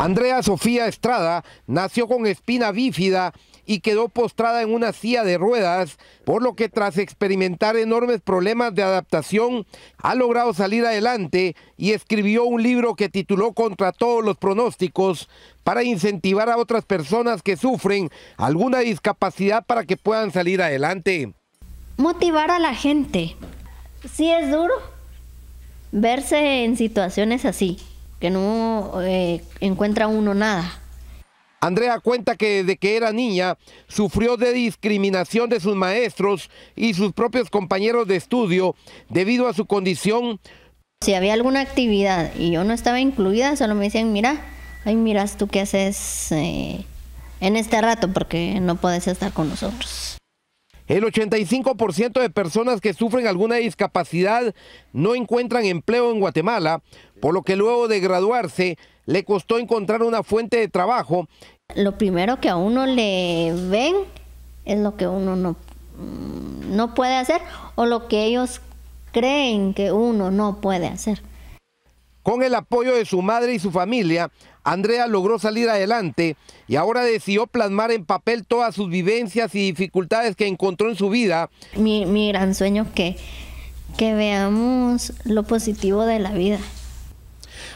Andrea Sofía Estrada nació con espina bífida y quedó postrada en una silla de ruedas, por lo que tras experimentar enormes problemas de adaptación, ha logrado salir adelante y escribió un libro que tituló Contra todos los pronósticos para incentivar a otras personas que sufren alguna discapacidad para que puedan salir adelante. Motivar a la gente. Sí es duro verse en situaciones así, que no eh, encuentra uno nada. Andrea cuenta que desde que era niña sufrió de discriminación de sus maestros y sus propios compañeros de estudio debido a su condición. Si había alguna actividad y yo no estaba incluida, solo me decían, mira, ay, miras tú qué haces eh, en este rato porque no puedes estar con nosotros. El 85% de personas que sufren alguna discapacidad no encuentran empleo en Guatemala por lo que luego de graduarse le costó encontrar una fuente de trabajo. Lo primero que a uno le ven es lo que uno no, no puede hacer o lo que ellos creen que uno no puede hacer. Con el apoyo de su madre y su familia, Andrea logró salir adelante y ahora decidió plasmar en papel todas sus vivencias y dificultades que encontró en su vida. Mi, gran sueño es que, que veamos lo positivo de la vida.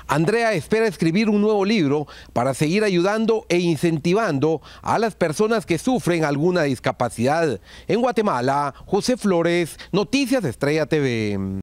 Andrea espera escribir un nuevo libro para seguir ayudando e incentivando a las personas que sufren alguna discapacidad. En Guatemala, José Flores, Noticias Estrella TV.